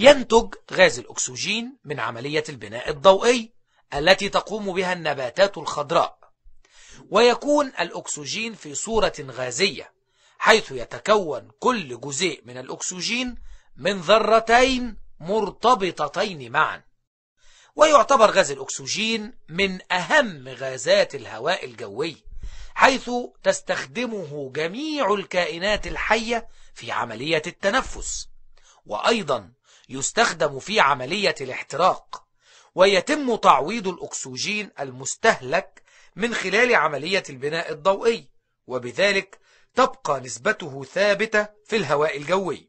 ينتج غاز الأكسجين من عملية البناء الضوئي التي تقوم بها النباتات الخضراء ويكون الأكسجين في صورة غازية حيث يتكون كل جزيء من الأكسجين من ذرتين مرتبطتين معا ويعتبر غاز الأكسجين من أهم غازات الهواء الجوي حيث تستخدمه جميع الكائنات الحية في عملية التنفس وأيضا يستخدم في عملية الاحتراق ويتم تعويض الأكسجين المستهلك من خلال عملية البناء الضوئي وبذلك تبقى نسبته ثابتة في الهواء الجوي